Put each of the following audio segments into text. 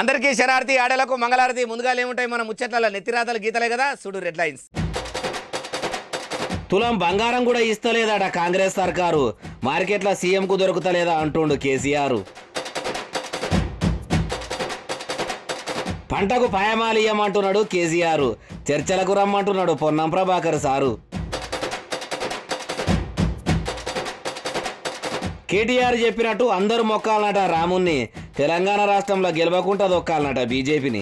అందరికీ శరార్థి ఆడలకు మంగళారతి ముందుగా ఏముంటాయి మన ముచ్చట్ల నెత్తిరాతలు గీతలే కదా సుడు రెడ్ లైన్స్ తులం బంగారం కూడా ఇస్తలేదాడ కాంగ్రెస్ సర్కారు మార్కెట్ల కు దొరుకుతలేదా అంటుండు కేసీఆర్ పంటకు పయమాలియమంటున్నాడు కేసీఆర్ చర్చలకు రమ్మంటున్నాడు పొన్నం ప్రభాకర్ సారు కేటీఆర్ చెప్పినట్టు అందరు మొక్కాలన్నట రాముణ్ణి తెలంగాణ రాష్ట్రంలో గెలవకుండా దొక్కాలనట బీజేపీని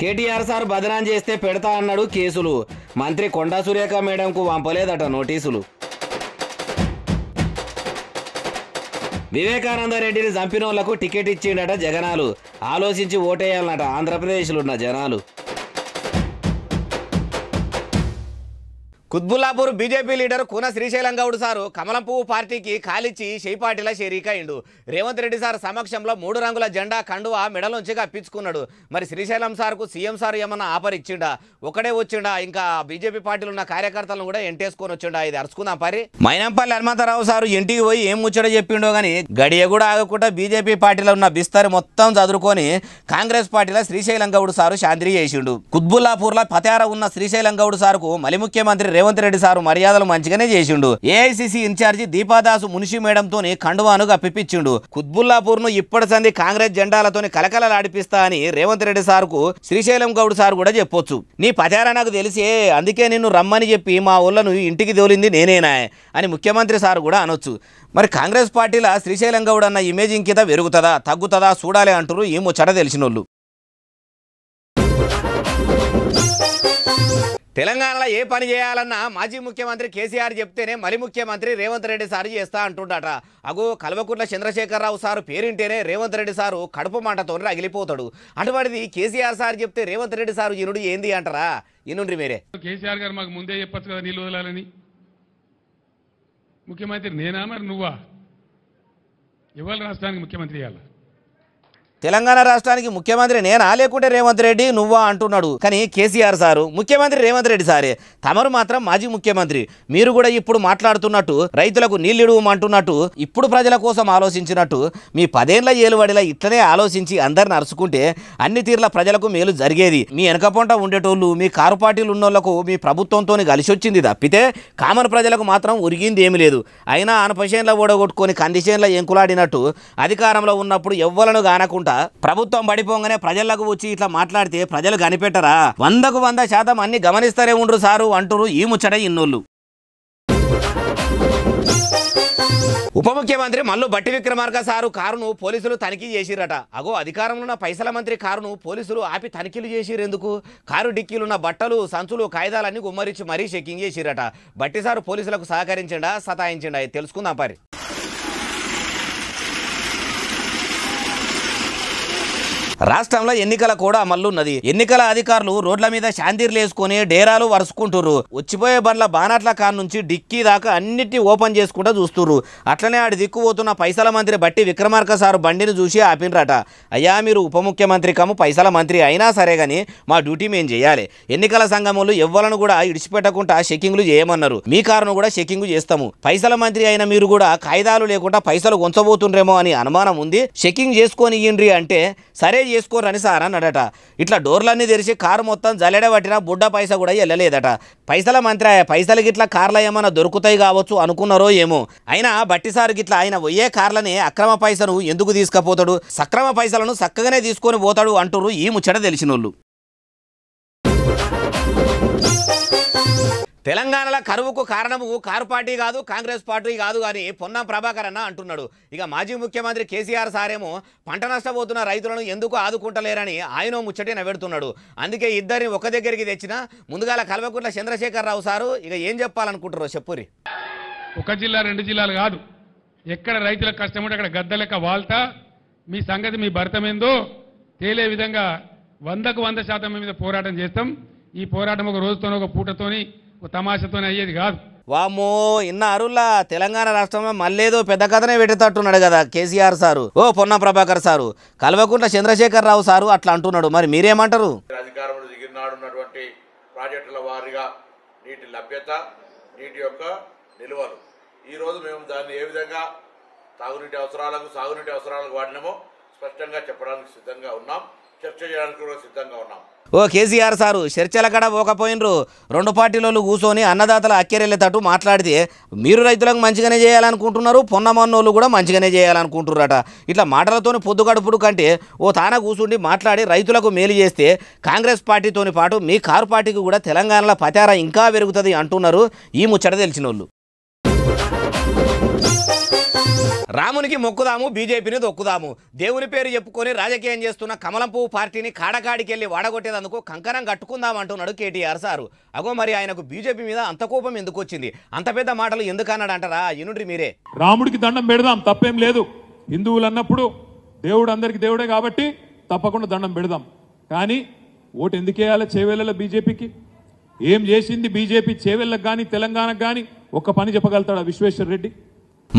కేటీఆర్ సార్ బదనాం చేస్తే పెడతా అన్నాడు కేసులు మంత్రి కొండా సురేఖ మేడంకు పంపలేదట నోటీసులు వివేకానంద రెడ్డిని చంపినోళ్లకు టికెట్ ఇచ్చిండట జగనాలు ఆలోచించి ఓటేయాలన్నట ఆంధ్రప్రదేశ్లో ఉన్న జనాలు Quthbullapur BJP leader Koona Srisailam Goud sir కమలం పువ్వు పార్టీకి కాలిచ్చి షేపాటిలా షేరీక అయిండు రేవంత్ రెడ్డి సార్ సమక్షంలో మూడు రంగుల జెండా కండువా మెడలోంచి కప్పించుకున్నాడు మరి శ్రీశైలం సార్కు సీఎం సార్ ఏమన్నా ఆఫర్ ఇచ్చిండా ఒకడే వచ్చిండా ఇంకా బీజేపీ పార్టీలో ఉన్న కార్యకర్తలను కూడా ఎంటేసుకొని వచ్చిండా ఇది అరుచుకుందాం పరి మైనంపల్లి హనుమంతరావు సారు ఇంటికి పోయి ఏం ముచ్చట చెప్పిండో కానీ గడియ కూడా ఆగకుండా బీజేపీ పార్టీలో ఉన్న బిస్తరి మొత్తం చదువుకొని కాంగ్రెస్ పార్టీలో శ్రీశైలం గౌడ్ సారు శాంతి చేసిండు కుత్బుల్లాపూర్లో పతేర ఉన్న శ్రీశైలం గౌడ్ సార్కు మలి ముఖ్యమంత్రి రేవంత్ రెడ్డి సారు మర్యాదలు మంచిగానే చేసిండు ఏఐసిసి ఇన్ఛార్జి దీపాదాసు మునిషి మేడంతో కండువాను అప్పిపించిండు కుత్బుల్లాపూర్ ను ఇప్పటిసంది కాంగ్రెస్ జెండాలతోని కలకలలాడిపిస్తా అని రేవంత్ రెడ్డి సార్కు శ్రీశైలం గౌడ్ సార్ కూడా చెప్పొచ్చు నీ పచారా నాకు తెలిసే అందుకే నిన్ను రమ్మని చెప్పి మా ఊళ్ళను ఇంటికి తోలింది నేనేనా అని ముఖ్యమంత్రి సార్ కూడా అనొచ్చు మరి కాంగ్రెస్ పార్టీల శ్రీశైలం గౌడ్ అన్న ఇమేజింగ్ కింద పెరుగుతుందా తగ్గుతుందా చూడాలి అంటారు ఈ ముచ్చట తెలిసినోళ్ళు తెలంగాణలో ఏ పని చేయాలన్నా మాజీ ముఖ్యమంత్రి కేసీఆర్ చెప్తేనే మరి ముఖ్యమంత్రి రేవంత్ రెడ్డి సార్ చేస్తా అంటుండట అగో కల్వకుట్ల చంద్రశేఖరరావు సారు పేరింటేనే రేవంత్ రెడ్డి సారు కడుపు మాటతో అగిలిపోతాడు అటువంటిది కేసీఆర్ సార్ చెప్తే రేవంత్ రెడ్డి సారు ఈనుడు ఏంది అంటారా ఈనుండ్రి మీరే కేసీఆర్ గారు మాకు ముందే చెప్పచ్చు కదా నీళ్ళు వదలాలని ముఖ్యమంత్రి నేనా మరి నువ్వా ఎవరు రాష్ట్రానికి ముఖ్యమంత్రి అయ్యాలా తెలంగాణ రాష్ట్రానికి ముఖ్యమంత్రి నేనా లేకుంటే రేవంత్ రెడ్డి నువ్వా అంటున్నాడు కానీ కేసీఆర్ సారు ముఖ్యమంత్రి రేవంత్ రెడ్డి సారే తమరు మాత్రం మాజీ ముఖ్యమంత్రి మీరు కూడా ఇప్పుడు మాట్లాడుతున్నట్టు రైతులకు అంటున్నట్టు ఇప్పుడు ప్రజల కోసం ఆలోచించినట్టు మీ పదేళ్ల ఏలువడిలా ఇట్లనే ఆలోచించి అందరిని అరుచుకుంటే అన్ని తీర్ల ప్రజలకు మేలు జరిగేది మీ వెనకపంట ఉండేటోళ్ళు మీ కారు పార్టీలు ఉన్నోళ్లకు మీ ప్రభుత్వంతో కలిసి వచ్చింది తప్పితే కామన్ ప్రజలకు మాత్రం ఉరిగింది ఏమి లేదు అయినా ఆనపచేన్ల ఓడగొట్టుకొని చేన్ల ఎంకులాడినట్టు అధికారంలో ఉన్నప్పుడు ఎవ్వలను కానకుండా ప్రభుత్వం పడిపోగానే ప్రజలకు వచ్చి ఇట్లా మాట్లాడితే ప్రజలు కనిపెట్టరా వందకు వంద శాతం అన్ని గమనిస్తారే ఉండరు సారు అంటురు ఈ ముచ్చట ఇన్నోళ్ళు ఉప ముఖ్యమంత్రి మల్లు బట్టి విక్రమార్క సారు కారును పోలీసులు తనిఖీ చేసిరట అగో అధికారంలో ఉన్న పైసల మంత్రి కారును పోలీసులు ఆపి తనిఖీలు చేసిరెందుకు కారు డిక్కీలున్న బట్టలు సంచులు కాయిదాలన్నీ గుమ్మరించి మరీ చెక్కింగ్ చేసిరట బట్టి సారు పోలీసులకు సహకరించిండా సతాయించిండా తెలుసుకుందాం పరి రాష్ట్రంలో ఎన్నికల కూడా అమల్లున్నది ఎన్నికల అధికారులు రోడ్ల మీద శాంతిర్లేసుకుని డేరాలు వరుసుకుంటుర్రు వచ్చిపోయే బండ్ల బానాట్ల కాన్ నుంచి డిక్కీ దాకా అన్నిటి ఓపెన్ చేసుకుంటూ చూస్తుర్రు అట్లనే ఆడి దిక్కుపోతున్న పైసల మంత్రి బట్టి విక్రమార్క సారు బండిని చూసి ఆపినరట అయ్యా మీరు ఉప ముఖ్యమంత్రి కము పైసల మంత్రి అయినా సరే కానీ మా డ్యూటీ మేము చేయాలి ఎన్నికల సంఘములు ఎవ్వలను కూడా ఇడిచిపెట్టకుండా చెకింగ్లు చేయమన్నారు మీ కారును కూడా చెకింగ్ చేస్తాము పైసల మంత్రి అయిన మీరు కూడా కాయిదాలు లేకుండా పైసలు కొంచబోతుండ్రేమో అని అనుమానం ఉంది చెకింగ్ చేసుకొని అంటే సరే చేసుకోరని సార్ అన్నాడట ఇట్లా డోర్లన్నీ తెరిచి కారు మొత్తం జల్లెడ పట్టినా బుడ్డ పైస కూడా వెళ్ళలేదట పైసల మంత్రి పైసలకి ఇట్లా కార్లు ఏమైనా దొరుకుతాయి కావచ్చు అనుకున్నారో ఏమో అయినా సార్ ఇట్లా ఆయన పోయే కార్లని అక్రమ పైసను ఎందుకు తీసుకపోతాడు సక్రమ పైసలను చక్కగానే తీసుకొని పోతాడు అంటారు ఈ ముచ్చట తెలిసినోళ్ళు తెలంగాణలో కరువుకు కారణము కారు పార్టీ కాదు కాంగ్రెస్ పార్టీ కాదు కానీ పొన్నం ప్రభాకర్ అన్న అంటున్నాడు ఇక మాజీ ముఖ్యమంత్రి కేసీఆర్ సారేమో పంట నష్టపోతున్న రైతులను ఎందుకు ఆదుకుంటలేరని ఆయన ముచ్చటి నవ్వెడుతున్నాడు అందుకే ఇద్దరిని ఒక దగ్గరికి తెచ్చిన ముందుగాల కల్వకుంట్ల చంద్రశేఖరరావు సారు ఇక ఏం చెప్పాలనుకుంటారో చెప్పురి ఒక జిల్లా రెండు జిల్లాలు కాదు ఎక్కడ రైతుల కష్టం అక్కడ గద్ద లెక్క మీ సంగతి మీ భర్తమేందో తేలే విధంగా వందకు వంద శాతం మీద పోరాటం చేస్తాం ఈ పోరాటం ఒక రోజుతోనే ఒక పూటతోని ఒక తమాషతోనే అయ్యేది కాదు వామో ఇన్నారులా తెలంగాణ రాష్ట్రంలో మళ్ళేదో పెద్ద కథనే పెట్టేటట్టున్నాడు కదా కేసీఆర్ సారు ఓ పొన్న ప్రభాకర్ సారు కల్వకుంట్ల చంద్రశేఖర్ రావు సారు అట్లా అంటున్నాడు మరి మీరేమంటారు ప్రాజెక్టుల వారీగా నీటి లభ్యత నీటి యొక్క నిల్వలు ఈరోజు మేము దాన్ని ఏ విధంగా తాగునీటి అవసరాలకు సాగునీటి అవసరాలకు వాడినామో స్పష్టంగా చెప్పడానికి సిద్ధంగా ఉన్నాం చర్చ చేయడానికి కూడా సిద్ధంగా ఉన్నాం ఓ కేసీఆర్ సారు చర్చల కడ పోకపోయినరు రెండు పార్టీలోళ్ళు కూర్చొని అన్నదాతల అక్కెరెళ్ళేటట్టు మాట్లాడితే మీరు రైతులకు మంచిగానే చేయాలనుకుంటున్నారు పొన్నమన్నోళ్ళు కూడా మంచిగానే చేయాలనుకుంటున్నారట ఇట్లా మాటలతోని పొద్దుగడుపుడు కంటే ఓ తాన కూర్చుండి మాట్లాడి రైతులకు మేలు చేస్తే కాంగ్రెస్ పార్టీతోని పాటు మీ కారు పార్టీకి కూడా తెలంగాణలో పచార ఇంకా పెరుగుతుంది అంటున్నారు ఈ ముచ్చట తెలిసిన రామునికి మొక్కుదాము బీజేపీని దొక్కుదాము దేవుని పేరు చెప్పుకొని రాజకీయం చేస్తున్న కమలం పువ్వు పార్టీని కాడకాడికి వెళ్ళి వాడగొట్టేదందుకు కంకణం కట్టుకుందాం అంటున్నాడు కేటీఆర్ సారు అగో మరి ఆయనకు బీజేపీ మీద అంత కోపం ఎందుకు వచ్చింది అంత పెద్ద మాటలు ఎందుకు అన్నాడు అంటారా ఇనుండ్రి మీరే రాముడికి దండం పెడదాం తప్పేం లేదు హిందువులు అన్నప్పుడు దేవుడు అందరికి దేవుడే కాబట్టి తప్పకుండా దండం పెడదాం కానీ ఓటు ఎందుకు వేయాలి చేవేళ్ళ బీజేపీకి ఏం చేసింది బీజేపీ చేవేళ్ళకు కానీ తెలంగాణకు కానీ ఒక్క పని చెప్పగలుగుతాడా విశ్వేశ్వర రెడ్డి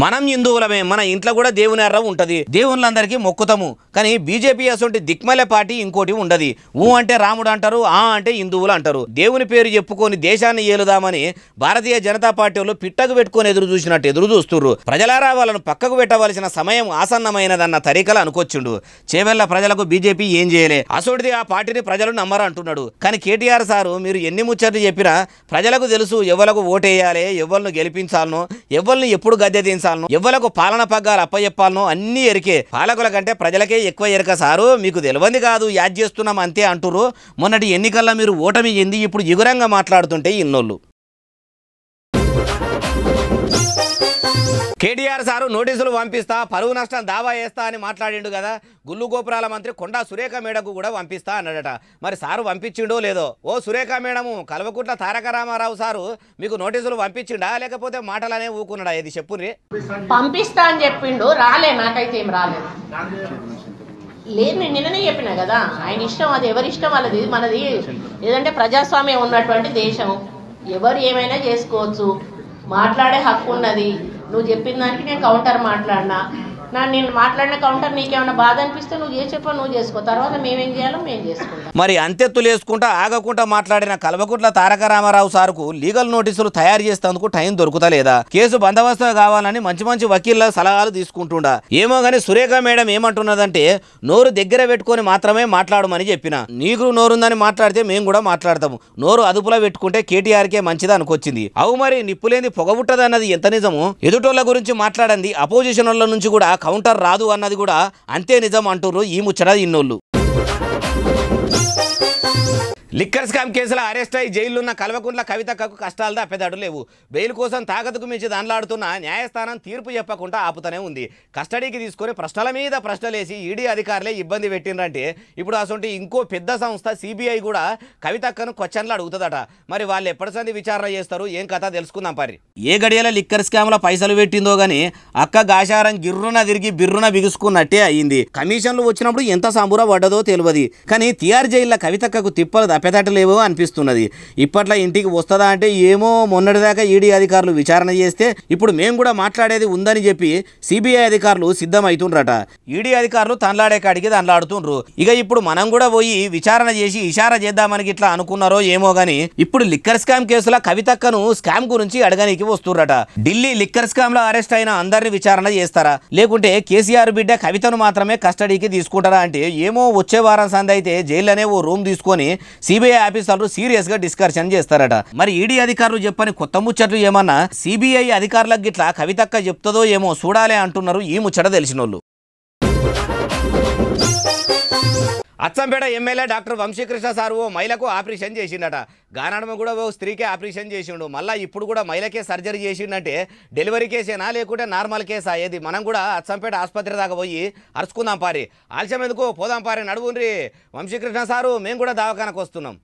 మనం హిందువులమే మన ఇంట్లో కూడా దేవుని అర్ర ఉంటుంది దేవుళ్ళందరికీ మొక్కుతాము కానీ బీజేపీ అసొంటి దిక్మల పార్టీ ఇంకోటి ఉండదు ఊ అంటే రాముడు అంటారు ఆ అంటే హిందువులు అంటారు దేవుని పేరు చెప్పుకొని దేశాన్ని ఏలుదామని భారతీయ జనతా పార్టీలో పిట్టకు పెట్టుకొని ఎదురు చూసినట్టు ఎదురు చూస్తున్నారు ప్రజలారా వాళ్ళను పక్కకు పెట్టవలసిన సమయం ఆసన్నమైనదన్న తరికలు అనుకొచ్చిండు చేవెళ్ల ప్రజలకు బీజేపీ ఏం చేయలే అసోటిది ఆ పార్టీని ప్రజలు నమ్మరు అంటున్నాడు కానీ కేటీఆర్ సారు మీరు ఎన్ని ముచ్చట్లు చెప్పినా ప్రజలకు తెలుసు ఎవరికి ఓటేయాలి ఎవరిని గెలిపించాలనో ఎవరిని ఎప్పుడు గద్దె కేటాయించాలను ఎవ్వలకు పాలన పగ్గాలు అప్పచెప్పాలను అన్ని ఎరికే పాలకుల కంటే ప్రజలకే ఎక్కువ ఎరక సారు మీకు తెలియంది కాదు యాద్ చేస్తున్నాం అంతే అంటురు మొన్నటి ఎన్నికల్లో మీరు ఓటమి ఎంది ఇప్పుడు ఎగురంగా మాట్లాడుతుంటే ఇన్నోళ్ళు కేటీఆర్ సారు నోటీసులు పంపిస్తా పరువు నష్టం దావా వేస్తా అని మాట్లాడిండు కదా గుల్లు గోపురాల మంత్రి కొండా సురేఖ మేడకు కూడా పంపిస్తా అన్నాడట మరి సారు పంపించిండో లేదో ఓ సురేఖ మేడము కల్వకుట్ల తారక రామారావు సారు మీకు నోటీసులు పంపించిండా లేకపోతే మాటలనే ఊకున్నాడా ఇది చెప్పు పంపిస్తా అని చెప్పిండు రాలే నాకైతే ఏం రాలేదు లేదు నిన్ననే చెప్పిన కదా ఆయన ఇష్టం అది ఎవరి ఇష్టం వాళ్ళది మనది ఏదంటే ప్రజాస్వామ్యం ఉన్నటువంటి దేశం ఎవరు ఏమైనా చేసుకోవచ్చు మాట్లాడే హక్కు ఉన్నది నువ్వు చెప్పిన దానికి నేను కౌంటర్ మాట్లాడినా నేను మాట్లాడిన కౌంటర్ నీకేమైనా బాధ అనిపిస్తే నువ్వు చేసి చెప్పావు నువ్వు చేసుకో తర్వాత మేమేం చేయాలో మేము చేసుకుంటాం మరి అంత్యత్తులు వేసుకుంటా ఆగకుండా మాట్లాడిన కల్వకుంట్ల తారక రామారావు సార్కు లీగల్ నోటీసులు తయారు చేసేందుకు టైం దొరుకుతలేదా కేసు బందోబస్తు కావాలని మంచి మంచి వకీళ్ళ సలహాలు తీసుకుంటుండా ఏమో గానీ సురేఖ మేడం ఏమంటున్నదంటే నోరు దగ్గర పెట్టుకొని మాత్రమే మాట్లాడమని చెప్పిన నీకు నోరుందని మాట్లాడితే మేము కూడా మాట్లాడతాము నోరు అదుపులో పెట్టుకుంటే కేటీఆర్కే మంచిది అనుకొచ్చింది అవు మరి నిప్పులేని పొగబుట్టదన్నది ఎంత నిజము ఎదుటోళ్ల గురించి మాట్లాడండి అపోజిషన్ నుంచి కూడా కౌంటర్ రాదు అన్నది కూడా అంతే నిజం అంటుర్రు ఈ ముచ్చట ఇన్నోళ్ళు లిక్కర్ స్కామ్ కేసులో అరెస్ట్ అయి జైలున్న కల్వకుంట్ల కవితకు కష్టాలు తప్పెదాడు లేవు బెయిల్ కోసం తాగతుకు మించి దానిలాడుతున్న న్యాయస్థానం తీర్పు చెప్పకుండా ఆపుతూనే ఉంది కస్టడీకి తీసుకొని ప్రశ్నల మీద ప్రశ్నలేసి ఈడీ అధికారులే ఇబ్బంది పెట్టినరంటే ఇప్పుడు అసొంటి ఇంకో పెద్ద సంస్థ సిబిఐ కూడా కవితక్కను క్వశ్చన్లు అడుగుతుందట మరి వాళ్ళు ఎప్పటిసంది విచారణ చేస్తారు ఏం కథ తెలుసుకుందాం పరి ఏ గడియల లిక్కర్ స్కామ్లో పైసలు పెట్టిందో గానీ అక్క గాశారం గిర్రున తిరిగి బిర్రున బిగుసుకున్నట్టే అయింది కమిషన్లు వచ్చినప్పుడు ఎంత సంబుర పడ్డదో తెలియదు కానీ తిఆర్ జైల్లో కవితక్కకు తిప్పలు తప్ప చెప్పేటట్టు లేవు అనిపిస్తున్నది ఇప్పట్లో ఇంటికి వస్తుందా అంటే ఏమో మొన్నటిదాకా ఈడీ అధికారులు విచారణ చేస్తే ఇప్పుడు మేము కూడా మాట్లాడేది ఉందని చెప్పి సిబిఐ అధికారులు సిద్ధమవుతుండ్రట ఈడీ అధికారులు తనలాడే కాడికి తనలాడుతుండ్రు ఇక ఇప్పుడు మనం కూడా పోయి విచారణ చేసి ఇషారా చేద్దామని ఇట్లా అనుకున్నారో ఏమో గాని ఇప్పుడు లిక్కర్ స్కామ్ కేసుల కవితక్కను స్కామ్ గురించి అడగనికి వస్తుండ్రట ఢిల్లీ లిక్కర్ స్కామ్ లో అరెస్ట్ అయిన అందరిని విచారణ చేస్తారా లేకుంటే కేసీఆర్ బిడ్డ కవితను మాత్రమే కస్టడీకి తీసుకుంటారా అంటే ఏమో వచ్చే వారం సంధి అయితే జైల్లోనే ఓ రూమ్ తీసుకొని సిబిఐ ఆఫీసర్లు సీరియస్ గా డిస్కషన్ చేస్తారట మరి ఈడీ అధికారులు చెప్పని కొత్త ముచ్చట్లు ఏమన్నా సిబిఐ అధికారులకు గిట్లా కవితక్క చెప్తుందో ఏమో చూడాలి అంటున్నారు ఈ ముచ్చట తెలిసినోళ్ళు Achampet MLA doctor Vamshikrishna sir ఓ మహిళకు ఆపరేషన్ చేసిండట గానాడమ కూడా ఓ స్త్రీకే ఆపరేషన్ చేసిండు మళ్ళీ ఇప్పుడు కూడా మహిళకే సర్జరీ చేసిండంటే డెలివరీ కేసేనా లేకుంటే నార్మల్ కేసా ఏది మనం కూడా అచ్చంపేట ఆసుపత్రి దాకా పోయి అరుచుకుందాం పారి ఆలస్యం ఎందుకు పోదాం పారి నడువుండ్రి వంశీకృష్ణ సారు మేము కూడా దవాఖానకు వస్తున్నాం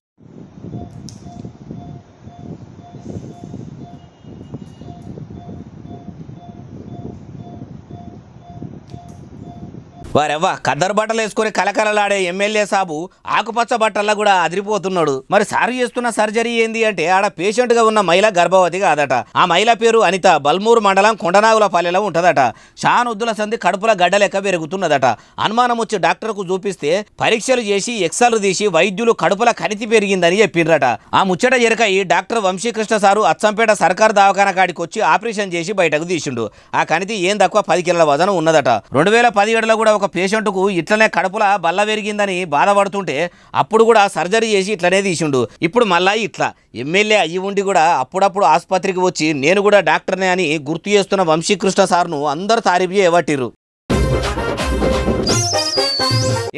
వారెవ్వ కద్దరు బట్టలు వేసుకుని కలకలలాడే ఎమ్మెల్యే సాబు ఆకుపచ్చ బట్టల్లో కూడా అదిరిపోతున్నాడు మరి సారు చేస్తున్న సర్జరీ ఏంది అంటే ఆడ పేషెంట్గా ఉన్న మహిళ గర్భవతి కాదట ఆ మహిళ పేరు అనిత బల్మూరు మండలం కొండనాగుల పల్లెలో ఉంటుందట షానుద్దుల సంధి కడుపుల గడ్డ లెక్క పెరుగుతున్నదట అనుమానం వచ్చి డాక్టర్కు చూపిస్తే పరీక్షలు చేసి ఎక్సర్లు తీసి వైద్యులు కడుపుల కణితి పెరిగిందని చెప్పిండ్రట ఆ ముచ్చట ఎరక డాక్టర్ వంశీకృష్ణ సారు అచ్చంపేట సర్కార్ దవాఖాన కాడికి వచ్చి ఆపరేషన్ చేసి బయటకు తీసిండు ఆ కణితి ఏం తక్కువ పది కిలోల వజనం ఉన్నదట రెండు వేల పదిహేడులో కూడా ఒక పేషెంట్కు ఇట్లనే కడుపుల బల్ల పెరిగిందని బాధపడుతుంటే అప్పుడు కూడా సర్జరీ చేసి ఇట్లనే తీసిండు ఇప్పుడు మళ్ళా ఇట్లా ఎమ్మెల్యే అయ్యి ఉండి కూడా అప్పుడప్పుడు ఆసుపత్రికి వచ్చి నేను కూడా డాక్టర్నే అని గుర్తు చేస్తున్న వంశీకృష్ణ సార్ను అందరు తారీఫ్ చేయబట్టిరు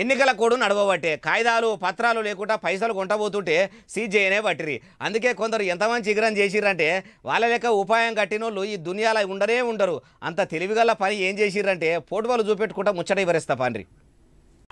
ఎన్నికల కోడు నడవబట్టే కాయిదాలు పత్రాలు లేకుండా పైసలు కొంటబోతుంటే చేయనే పట్టిరి అందుకే కొందరు ఎంతమంది చిగురం చేసిరంటే వాళ్ళ లెక్క ఉపాయం కట్టినోళ్ళు ఈ దునియాలో ఉండనే ఉండరు అంత తెలివిగల పని ఏం చేసిరంటే వాళ్ళు చూపెట్టుకుంటా ముచ్చట ఇవరిస్తా పాండ్రి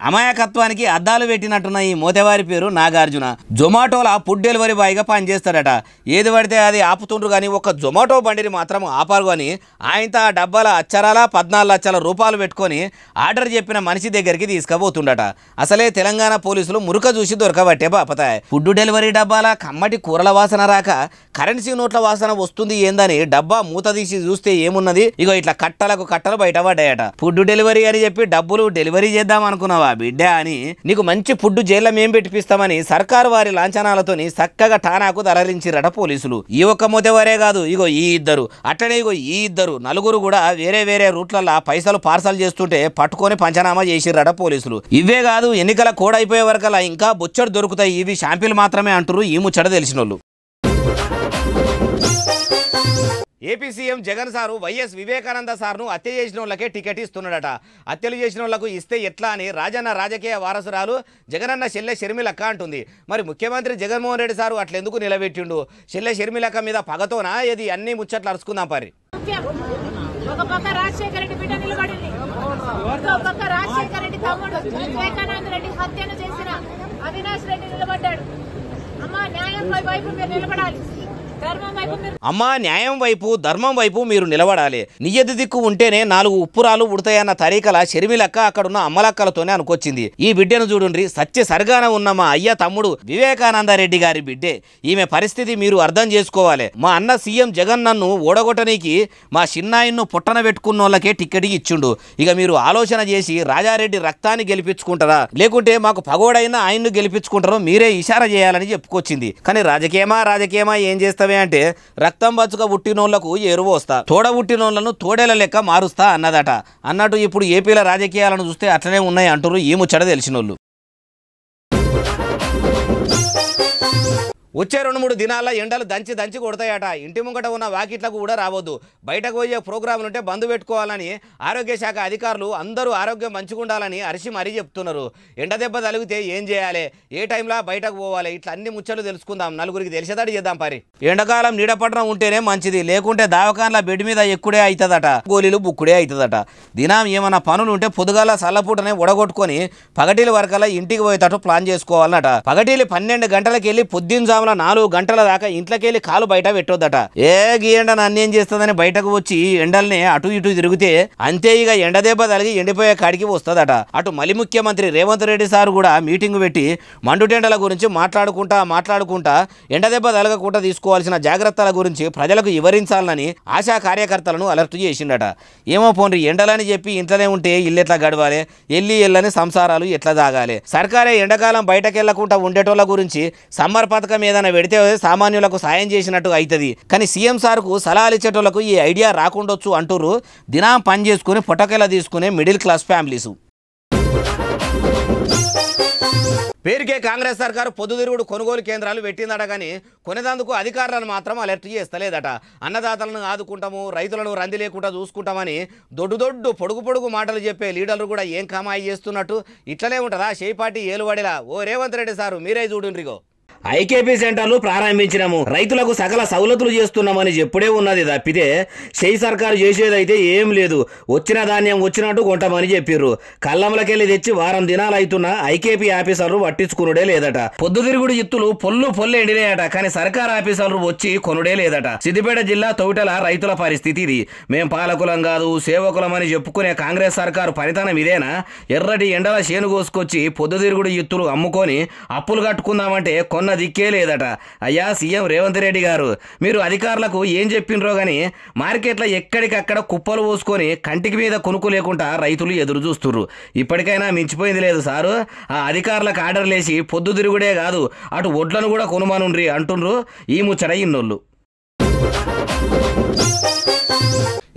అమాయకత్వానికి అద్దాలు పెట్టినట్టున్న ఈ మోతేవారి పేరు నాగార్జున జొమాటోలో ఫుడ్ డెలివరీ బాయ్గా పనిచేస్తాడట ఏది పడితే అది ఆపుతుండ్రు కానీ ఒక జొమాటో బండిని మాత్రం ఆపారు కానీ ఆయనతో ఆ డబ్బాల అచ్చరాల పద్నాలుగు లక్షల రూపాయలు పెట్టుకొని ఆర్డర్ చెప్పిన మనిషి దగ్గరికి తీసుకుపోతుండట అసలే తెలంగాణ పోలీసులు మురుక చూసి దొరకబట్టే పాపతాయి ఫుడ్ డెలివరీ డబ్బాల కమ్మటి కూరల వాసన రాక కరెన్సీ నోట్ల వాసన వస్తుంది ఏందని డబ్బా మూత తీసి చూస్తే ఏమున్నది ఇగో ఇట్లా కట్టలకు కట్టలు బయటపడ్డాయట ఫుడ్ డెలివరీ అని చెప్పి డబ్బులు డెలివరీ చేద్దాం అనుకున్నావా అనుకున్నావా బిడ్డ అని నీకు మంచి ఫుడ్ జైల్లో మేం పెట్టిపిస్తామని సర్కారు వారి లాంఛనాలతోని చక్కగా ఠానాకు తరలించిరట పోలీసులు ఈ ఒక్క మొదవరే కాదు ఇగో ఈ ఇద్దరు అట్లనే ఇగో ఈ ఇద్దరు నలుగురు కూడా వేరే వేరే రూట్లలో పైసలు పార్సల్ చేస్తుంటే పట్టుకొని పంచనామా చేసిరట పోలీసులు ఇవే కాదు ఎన్నికల కోడైపోయే అయిపోయే ఇంకా బొచ్చడు దొరుకుతాయి ఇవి షాంపిల్ మాత్రమే అంటారు ఈ ముచ్చట తెలిసిన A P C M Jagan sir Y S Vivekananda సార్ను హత్య చేసిన వాళ్ళకే టికెట్ ఇస్తున్నాడట హత్యలు చేసిన వాళ్లకు ఇస్తే ఎట్లా అని రాజన్న రాజకీయ వారసురాలు జగనన్న చెల్లె షర్మిలక్క అంటుంది మరి ముఖ్యమంత్రి జగన్మోహన్ రెడ్డి సారు అట్లెందుకు నిలబెట్టిండు చెల్లె షర్మిలక్క మీద పగతోనా ఇది అన్ని ముచ్చట్లు అరుచుకుందాం పరి అవినాష్ రెడ్డి నిలబడ్డాడు అమ్మా న్యాయం వైపు మీరు నిలబడాలి అమ్మా న్యాయం వైపు ధర్మం వైపు మీరు నిలబడాలి నియతి దిక్కు ఉంటేనే నాలుగు ఉప్పురాలు ఉడతాయన్న తరీకల షర్మిలక్క అక్కడున్న అమ్మలక్కలతోనే అనుకొచ్చింది ఈ బిడ్డను చూడండి సత్య సరిగాన ఉన్న మా అయ్య తమ్ముడు వివేకానందరెడ్డి గారి బిడ్డే ఈమె పరిస్థితి మీరు అర్థం చేసుకోవాలి మా అన్న సీఎం జగన్ నన్ను ఓడగొట్టనీకి మా చిన్నాయన్ను పుట్టన పెట్టుకున్నోళ్ళకే టిక్కెట్ ఇచ్చిండు ఇక మీరు ఆలోచన చేసి రాజారెడ్డి రక్తాన్ని గెలిపించుకుంటారా లేకుంటే మాకు పగోడైన ఆయన్ను గెలిపించుకుంటారో మీరే ఇషారా చేయాలని చెప్పుకొచ్చింది కానీ రాజకీయమా రాజకీయమా ఏం చేస్తావే అంటే రక్తం బచ్చుక పుట్టినోళ్లకు ఎరువు వస్తా తోడ పుట్టినోళ్లను తోడేల లెక్క మారుస్తా అన్నదట అన్నట్టు ఇప్పుడు ఏపీల రాజకీయాలను చూస్తే అట్లనే ఉన్నాయి అంటారు ఈ ముచ్చట తెలిసినోళ్ళు వచ్చే రెండు మూడు దినాల్లో ఎండలు దంచి దంచి కొడతాయట ఇంటి ముంగట ఉన్న వాకిట్లకు కూడా రావద్దు బయటకు పోయే ప్రోగ్రాంలు ఉంటే బంద్ పెట్టుకోవాలని ఆరోగ్య శాఖ అధికారులు అందరూ ఆరోగ్యం మంచుకుండాలని అరిసి మరీ చెప్తున్నారు ఎండ దెబ్బ తలిగితే ఏం చేయాలి ఏ టైంలో బయటకు పోవాలి ఇట్లా అన్ని ముచ్చలు తెలుసుకుందాం నలుగురికి తెలిసేదాడు చేద్దాం పరి ఎండాకాలం నీడపట్టడం ఉంటేనే మంచిది లేకుంటే దావకాన్ల బెడ్ మీద ఎక్కుడే అవుతుందట గోళీలు బుక్కుడే అవుతుందట దినం ఏమైనా పనులు ఉంటే పొదుగాల సల్లపూటనే ఉడగొట్టుకొని పగటిల వరకల్లా ఇంటికి పోయేటట్టు ప్లాన్ చేసుకోవాలన్నట పగటిలు పన్నెండు గంటలకు వెళ్ళి పొద్దున్న తెల్లవారుజామున నాలుగు గంటల దాకా ఇంట్లోకెళ్ళి కాలు బయట పెట్టొద్దట ఏ గీయండ నన్నేం చేస్తుందని బయటకు వచ్చి ఎండల్ని అటు ఇటు తిరిగితే అంతే ఇక ఎండ దెబ్బ తలిగి ఎండిపోయే కాడికి వస్తుందట అటు మలి ముఖ్యమంత్రి రేవంత్ రెడ్డి సార్ కూడా మీటింగ్ పెట్టి మండుటెండల గురించి మాట్లాడుకుంటా మాట్లాడుకుంటా ఎండ దెబ్బ తలగకుండా తీసుకోవాల్సిన జాగ్రత్తల గురించి ప్రజలకు వివరించాలని ఆశా కార్యకర్తలను అలర్ట్ చేసిండట ఏమో పోన్రి ఎండలని చెప్పి ఇంట్లోనే ఉంటే ఇల్లు ఎట్లా గడవాలి ఎల్లి ఎల్లని సంసారాలు ఎట్లా తాగాలి సర్కారే ఎండాకాలం బయటకెళ్లకుండా ఉండేటోళ్ళ గురించి సమ్మర్ పథకం ఏదైనా పెడితే సామాన్యులకు సాయం చేసినట్టు అవుతుంది కానీ సీఎం సార్కు సలహాలు ఇచ్చేటోళ్లకు ఈ ఐడియా రాకుండొచ్చు అంటూరు దినం పని చేసుకుని పొటకెలా తీసుకునే మిడిల్ క్లాస్ ఫ్యామిలీసు పేరుకే కాంగ్రెస్ సర్కారు పొద్దుతిరుగుడు కొనుగోలు కేంద్రాలు పెట్టిందట కానీ కొనేదందుకు అధికారులను మాత్రం అలర్ట్ చేస్తలేదట అన్నదాతలను ఆదుకుంటాము రైతులను రంది లేకుండా చూసుకుంటామని దొడ్డు దొడ్డు పొడుగు పొడుగు మాటలు చెప్పే లీడర్లు కూడా ఏం కమాయి చేస్తున్నట్టు ఇట్లనే ఉంటుందా చేపాటి ఏలువడిలా ఓ రేవంత్ రెడ్డి సారు మీరే చూడుండ్రిగో ఐకేపీ సెంటర్లు ప్రారంభించినాము రైతులకు సకల సవలతులు చేస్తున్నామని చెప్పుడే ఉన్నది తప్పితే చేయి సర్కారు చేసేదైతే ఏం లేదు వచ్చిన ధాన్యం వచ్చినట్టు కొంటామని చెప్పిర్రు కళ్ళంలకెళ్లి తెచ్చి వారం దినాలు అవుతున్న ఐకేపీ ఆఫీసర్లు పట్టించుకునుడే లేదట పొద్దుతిరుగుడు జిత్తులు పొల్లు పొల్లు ఎండినాయట కానీ సర్కార్ ఆఫీసర్లు వచ్చి కొనుడే లేదట సిద్దిపేట జిల్లా తౌటల రైతుల పరిస్థితి ఇది మేం పాలకులం కాదు సేవకులం అని చెప్పుకునే కాంగ్రెస్ సర్కారు పనితనం ఇదేనా ఎర్రటి ఎండల చేను కోసుకొచ్చి పొద్దుతిరుగుడు ఎత్తులు అమ్ముకొని అప్పులు కట్టుకుందామంటే కొన్న ఉన్న దిక్కే లేదట అయ్యా సీఎం రేవంత్ రెడ్డి గారు మీరు అధికారులకు ఏం చెప్పినరో కానీ మార్కెట్లో ఎక్కడికక్కడ కుప్పలు పోసుకొని కంటికి మీద కొనుక్కు లేకుండా రైతులు ఎదురు చూస్తున్నారు ఇప్పటికైనా మించిపోయింది లేదు సారు ఆ అధికారులకు లేచి పొద్దు తిరుగుడే కాదు అటు ఒడ్లను కూడా కొనుమనుండ్రి అంటుండ్రు ఈ ముచ్చట ఇన్నోళ్ళు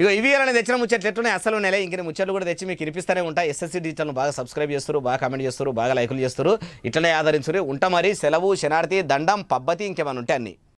ఇక ఈవీఎల్ అనేది తెచ్చిన ముచ్చట్లు ఎట్లున్నాయి అసలు నెల ఇంకా ముచ్చట్లు కూడా తెచ్చి మీకు వినిపిస్తూనే ఉంటాయి ఎస్ఎస్సీ డిజిటల్ను బాగా సబ్స్క్రైబ్ చేస్తారు బాగా కామెంట్ చేస్తారు బాగా లైకులు చేస్తారు ఇట్లనే ఆదరించరు ఉంటమరి మరి సెలవు శనార్థి దండం పబ్బతి ఇంకేమైనా ఉంటే అన్నీ